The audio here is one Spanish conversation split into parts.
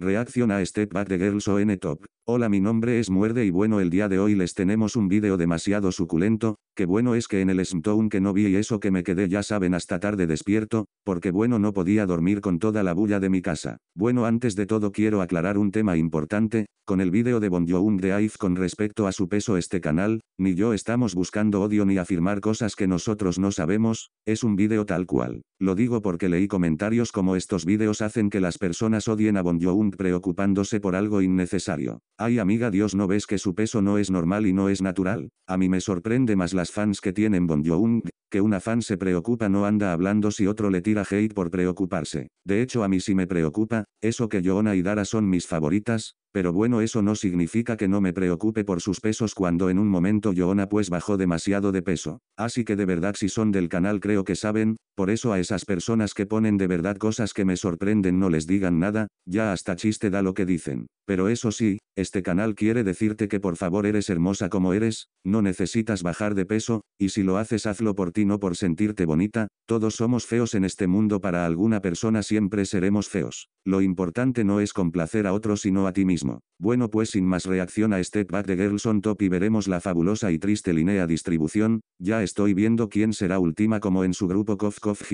Reacción a Step Back the Girls o N Top. Hola mi nombre es Muerde y bueno el día de hoy les tenemos un vídeo demasiado suculento, que bueno es que en el Smtown que no vi y eso que me quedé ya saben hasta tarde despierto, porque bueno no podía dormir con toda la bulla de mi casa. Bueno antes de todo quiero aclarar un tema importante, con el vídeo de Bon Joon de AIF con respecto a su peso este canal, ni yo estamos buscando odio ni afirmar cosas que nosotros no sabemos, es un vídeo tal cual. Lo digo porque leí comentarios como estos vídeos hacen que las personas odien a Bon preocupándose por algo innecesario. Ay amiga Dios no ves que su peso no es normal y no es natural, a mí me sorprende más las fans que tienen Bon Young, que una fan se preocupa no anda hablando si otro le tira hate por preocuparse. De hecho a mí sí me preocupa, eso que Yoona y Dara son mis favoritas, pero bueno eso no significa que no me preocupe por sus pesos cuando en un momento Yoona pues bajó demasiado de peso. Así que de verdad si son del canal creo que saben, por eso a esas personas que ponen de verdad cosas que me sorprenden no les digan nada, ya hasta chiste da lo que dicen. Pero eso sí, este canal quiere decirte que por favor eres hermosa como eres, no necesitas bajar de peso, y si lo haces hazlo por ti no por sentirte bonita, todos somos feos en este mundo para alguna persona siempre seremos feos. Lo importante no es complacer a otros sino a ti mismo. Bueno pues sin más reacción a este Back de Girls on Top y veremos la fabulosa y triste línea distribución, ya estoy viendo quién será última como en su grupo Kof Kof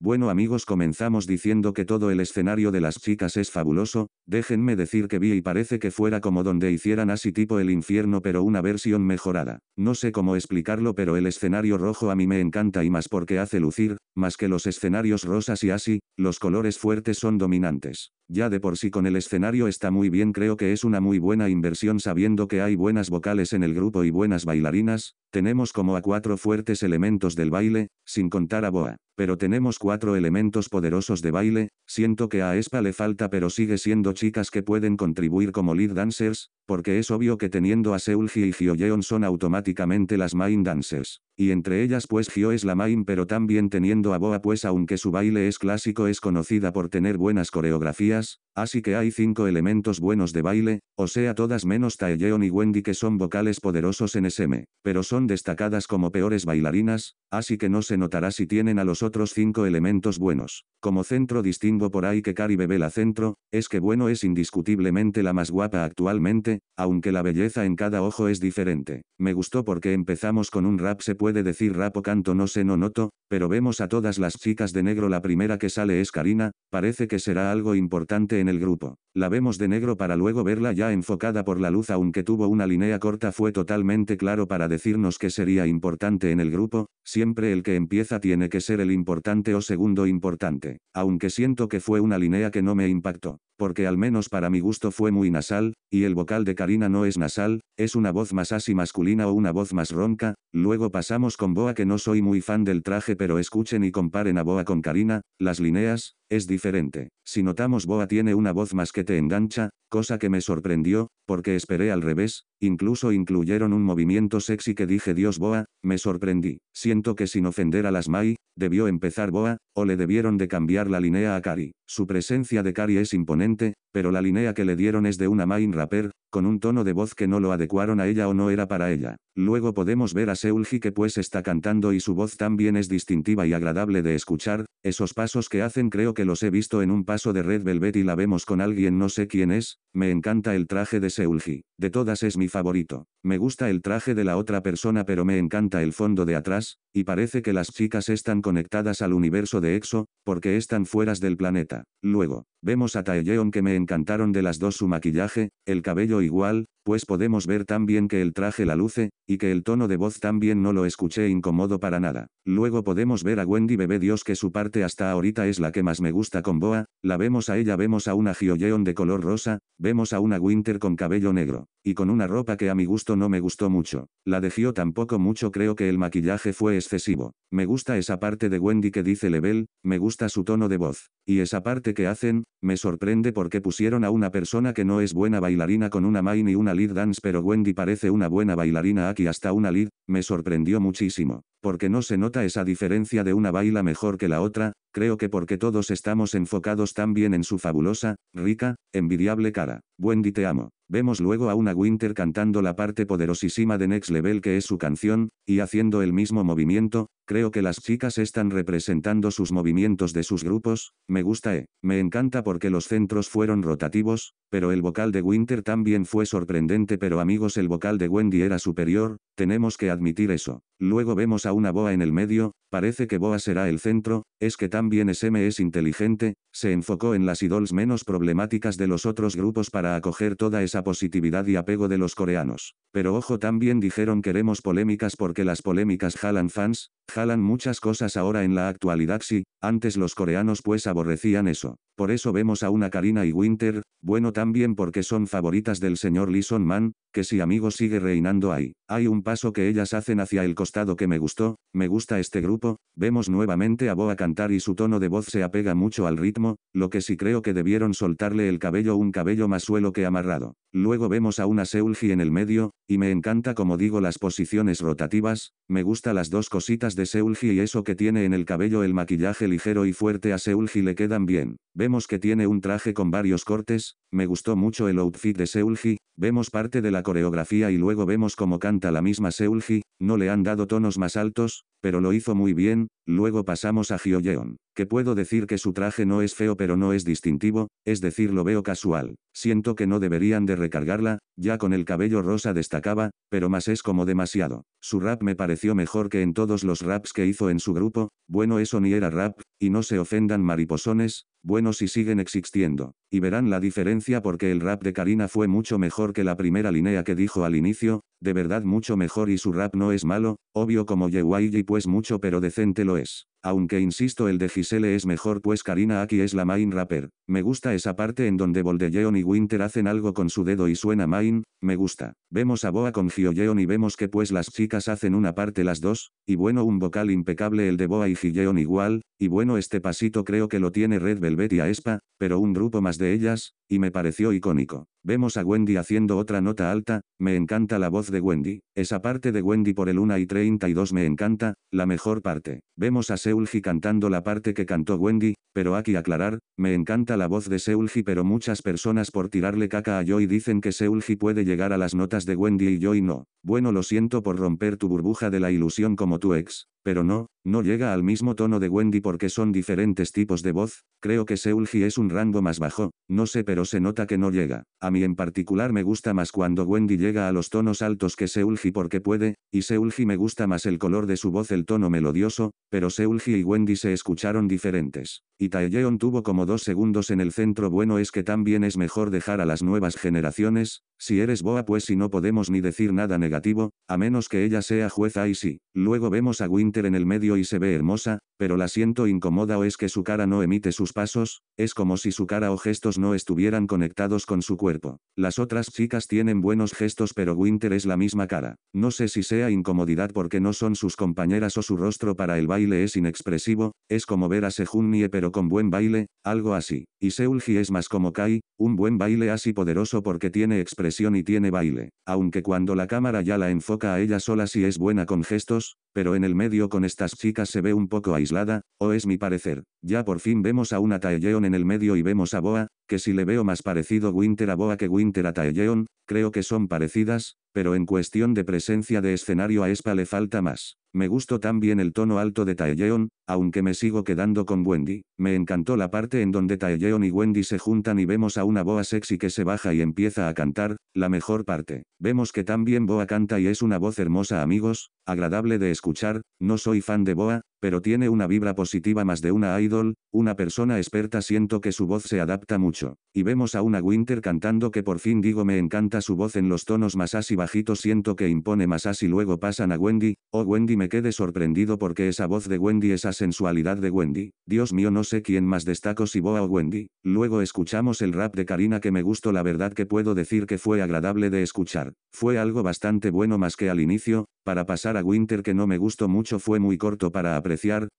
Bueno amigos comenzamos diciendo que todo el escenario de las chicas es fabuloso, déjenme decir que vi y parece que fuera como donde hicieran así tipo el infierno pero una versión mejorada. No sé cómo explicarlo pero el escenario rojo a mí me me encanta y más porque hace lucir, más que los escenarios rosas y así, los colores fuertes son dominantes. Ya de por sí con el escenario está muy bien creo que es una muy buena inversión sabiendo que hay buenas vocales en el grupo y buenas bailarinas, tenemos como a cuatro fuertes elementos del baile, sin contar a Boa, pero tenemos cuatro elementos poderosos de baile, siento que a Espa le falta pero sigue siendo chicas que pueden contribuir como lead dancers, porque es obvio que teniendo a Seulgi y Yeon son automáticamente las main dancers. Y entre ellas pues hyo es la main pero también teniendo a Boa pues aunque su baile es clásico es conocida por tener buenas coreografías, Gracias. Así que hay cinco elementos buenos de baile, o sea todas menos Taeyeon y Wendy que son vocales poderosos en SM, pero son destacadas como peores bailarinas, así que no se notará si tienen a los otros cinco elementos buenos. Como centro distingo por ahí que Cari Bebé la centro, es que bueno es indiscutiblemente la más guapa actualmente, aunque la belleza en cada ojo es diferente. Me gustó porque empezamos con un rap se puede decir rap o canto no sé no noto, pero vemos a todas las chicas de negro la primera que sale es Karina, parece que será algo importante en el grupo. La vemos de negro para luego verla ya enfocada por la luz aunque tuvo una línea corta fue totalmente claro para decirnos que sería importante en el grupo, siempre el que empieza tiene que ser el importante o segundo importante, aunque siento que fue una línea que no me impactó porque al menos para mi gusto fue muy nasal, y el vocal de Karina no es nasal, es una voz más así masculina o una voz más ronca, luego pasamos con Boa que no soy muy fan del traje pero escuchen y comparen a Boa con Karina, las líneas, es diferente. Si notamos Boa tiene una voz más que te engancha, cosa que me sorprendió, porque esperé al revés, Incluso incluyeron un movimiento sexy que dije Dios Boa, me sorprendí. Siento que sin ofender a las Mai, debió empezar Boa, o le debieron de cambiar la línea a Kari. Su presencia de Kari es imponente, pero la línea que le dieron es de una main rapper, con un tono de voz que no lo adecuaron a ella o no era para ella. Luego podemos ver a Seulgi que pues está cantando y su voz también es distintiva y agradable de escuchar, esos pasos que hacen creo que los he visto en un paso de Red Velvet y la vemos con alguien no sé quién es, me encanta el traje de Seulgi, de todas es mi favorito. Me gusta el traje de la otra persona pero me encanta el fondo de atrás, y parece que las chicas están conectadas al universo de EXO, porque están fueras del planeta. Luego, vemos a Taeyeon que me encanta encantaron de las dos su maquillaje, el cabello igual, pues podemos ver tan bien que el traje la luce, y que el tono de voz también no lo escuché incómodo para nada. Luego podemos ver a Wendy bebé Dios que su parte hasta ahorita es la que más me gusta con Boa, la vemos a ella vemos a una Gioyeon de color rosa, vemos a una Winter con cabello negro y con una ropa que a mi gusto no me gustó mucho. La Gio tampoco mucho creo que el maquillaje fue excesivo. Me gusta esa parte de Wendy que dice level, me gusta su tono de voz. Y esa parte que hacen, me sorprende porque pusieron a una persona que no es buena bailarina con una main y una lead dance pero Wendy parece una buena bailarina aquí hasta una lead, me sorprendió muchísimo. Porque no se nota esa diferencia de una baila mejor que la otra, creo que porque todos estamos enfocados también en su fabulosa, rica, envidiable cara. Wendy te amo. Vemos luego a una Winter cantando la parte poderosísima de Next Level que es su canción, y haciendo el mismo movimiento, Creo que las chicas están representando sus movimientos de sus grupos, me gusta eh, me encanta porque los centros fueron rotativos, pero el vocal de Winter también fue sorprendente pero amigos el vocal de Wendy era superior, tenemos que admitir eso. Luego vemos a una boa en el medio, parece que boa será el centro, es que también SM es inteligente, se enfocó en las idols menos problemáticas de los otros grupos para acoger toda esa positividad y apego de los coreanos. Pero ojo también dijeron queremos polémicas porque las polémicas jalan fans, Jalan muchas cosas ahora en la actualidad sí, antes los coreanos pues aborrecían eso. Por eso vemos a una Karina y Winter, bueno también porque son favoritas del señor Lee Son Man, que si amigo sigue reinando ahí. Hay un paso que ellas hacen hacia el costado que me gustó, me gusta este grupo, vemos nuevamente a Boa cantar y su tono de voz se apega mucho al ritmo, lo que sí creo que debieron soltarle el cabello un cabello más suelo que amarrado. Luego vemos a una Seulgi en el medio, y me encanta como digo las posiciones rotativas, me gusta las dos cositas de Seulgi y eso que tiene en el cabello el maquillaje ligero y fuerte a Seulgi le quedan bien. Vemos que tiene un traje con varios cortes, me gustó mucho el outfit de Seulgi, vemos parte de la coreografía y luego vemos cómo canta la misma Seulgi, no le han dado tonos más altos, pero lo hizo muy bien, luego pasamos a Hyoyeon, que puedo decir que su traje no es feo pero no es distintivo, es decir lo veo casual, siento que no deberían de recargarla, ya con el cabello rosa destacaba, pero más es como demasiado, su rap me pareció mejor que en todos los raps que hizo en su grupo, bueno eso ni era rap, y no se ofendan mariposones, bueno si siguen existiendo. Y verán la diferencia porque el rap de Karina fue mucho mejor que la primera línea que dijo al inicio, de verdad mucho mejor y su rap no es malo, obvio como YYG pues mucho pero decente lo es. Aunque insisto el de Gisele es mejor pues Karina aquí es la main rapper. Me gusta esa parte en donde Boldejeon y Winter hacen algo con su dedo y suena main, me gusta. Vemos a Boa con Giojeon y vemos que pues las chicas hacen una parte las dos, y bueno un vocal impecable el de Boa y Gioyeon igual, y bueno este pasito creo que lo tiene Red Velvet y Aespa, pero un grupo más de ellas, y me pareció icónico. Vemos a Wendy haciendo otra nota alta, me encanta la voz de Wendy, esa parte de Wendy por el 1 y 32 me encanta, la mejor parte. Vemos a Seulgi cantando la parte que cantó Wendy, pero aquí aclarar, me encanta la voz de Seulgi pero muchas personas por tirarle caca a Joy dicen que Seulgi puede llegar a las notas de Wendy y Joy no bueno lo siento por romper tu burbuja de la ilusión como tu ex, pero no, no llega al mismo tono de Wendy porque son diferentes tipos de voz, creo que Seulgi es un rango más bajo, no sé pero se nota que no llega, a mí en particular me gusta más cuando Wendy llega a los tonos altos que Seulgi porque puede, y Seulgi me gusta más el color de su voz el tono melodioso, pero Seulgi y Wendy se escucharon diferentes. Y Taeyeon tuvo como dos segundos en el centro bueno es que también es mejor dejar a las nuevas generaciones, si eres boa pues si no podemos ni decir nada negativo, a menos que ella sea jueza y sí. Luego vemos a Winter en el medio y se ve hermosa, pero la siento incómoda o es que su cara no emite sus pasos, es como si su cara o gestos no estuvieran conectados con su cuerpo. Las otras chicas tienen buenos gestos pero Winter es la misma cara. No sé si sea incomodidad porque no son sus compañeras o su rostro para el baile es inexpresivo, es como ver a Sejunnie pero con buen baile, algo así. Y Seulgi es más como Kai, un buen baile así poderoso porque tiene expresión y tiene baile, aunque cuando la cámara ya la enfoca a ella sola si es buena con gestos, pero en el medio con estas chicas se ve un poco aislada, o es mi parecer. Ya por fin vemos a una Taeyeon en el medio y vemos a Boa, que si le veo más parecido Winter a Boa que Winter a Taeyeon, creo que son parecidas, pero en cuestión de presencia de escenario a Espa le falta más. Me gustó también el tono alto de Taeyeon, aunque me sigo quedando con Wendy. Me encantó la parte en donde Taeyeon y Wendy se juntan y vemos a una boa sexy que se baja y empieza a cantar, la mejor parte. Vemos que también Boa canta y es una voz hermosa amigos, agradable de escuchar, no soy fan de Boa, pero tiene una vibra positiva más de una idol, una persona experta siento que su voz se adapta mucho. Y vemos a una Winter cantando que por fin digo me encanta su voz en los tonos más así bajitos siento que impone más así luego pasan a Wendy, oh Wendy me quedé sorprendido porque esa voz de Wendy esa sensualidad de Wendy, Dios mío no sé quién más destaco si Boa o Wendy. Luego escuchamos el rap de Karina que me gustó la verdad que puedo decir que fue agradable de escuchar, fue algo bastante bueno más que al inicio, para pasar a Winter que no me gustó mucho fue muy corto para aprender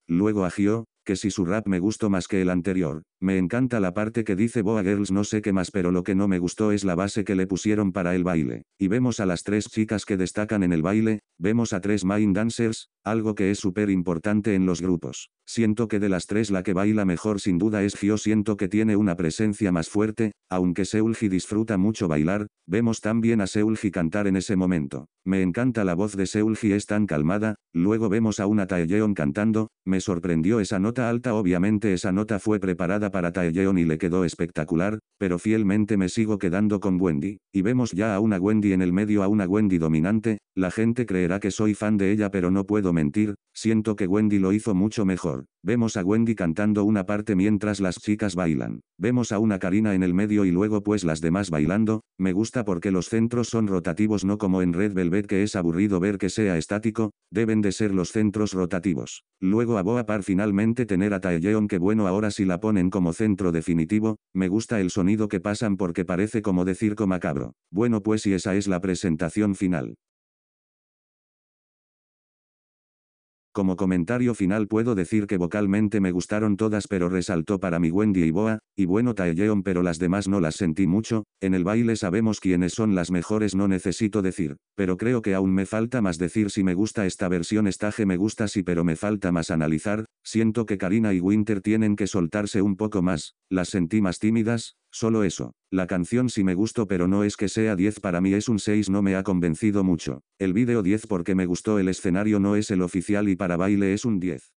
luego agió, que si su rap me gustó más que el anterior. Me encanta la parte que dice Boa Girls no sé qué más pero lo que no me gustó es la base que le pusieron para el baile. Y vemos a las tres chicas que destacan en el baile, vemos a tres main dancers, algo que es súper importante en los grupos. Siento que de las tres la que baila mejor sin duda es Gio siento que tiene una presencia más fuerte, aunque Seulgi disfruta mucho bailar, vemos también a Seulgi cantar en ese momento. Me encanta la voz de Seulgi es tan calmada, luego vemos a una Taeyeon cantando, me sorprendió esa nota alta obviamente esa nota fue preparada para Taeyeon y le quedó espectacular, pero fielmente me sigo quedando con Wendy, y vemos ya a una Wendy en el medio a una Wendy dominante, la gente creerá que soy fan de ella pero no puedo mentir, Siento que Wendy lo hizo mucho mejor. Vemos a Wendy cantando una parte mientras las chicas bailan. Vemos a una Karina en el medio y luego pues las demás bailando. Me gusta porque los centros son rotativos no como en Red Velvet que es aburrido ver que sea estático, deben de ser los centros rotativos. Luego a Boa Par finalmente tener a Taeyeon que bueno ahora si la ponen como centro definitivo, me gusta el sonido que pasan porque parece como de circo macabro. Bueno pues y esa es la presentación final. Como comentario final puedo decir que vocalmente me gustaron todas pero resaltó para mi Wendy y Boa, y bueno Taeyeon pero las demás no las sentí mucho, en el baile sabemos quiénes son las mejores no necesito decir, pero creo que aún me falta más decir si me gusta esta versión estaje me gusta sí pero me falta más analizar, siento que Karina y Winter tienen que soltarse un poco más, las sentí más tímidas, Solo eso. La canción sí me gustó pero no es que sea 10 para mí es un 6 no me ha convencido mucho. El vídeo 10 porque me gustó el escenario no es el oficial y para baile es un 10.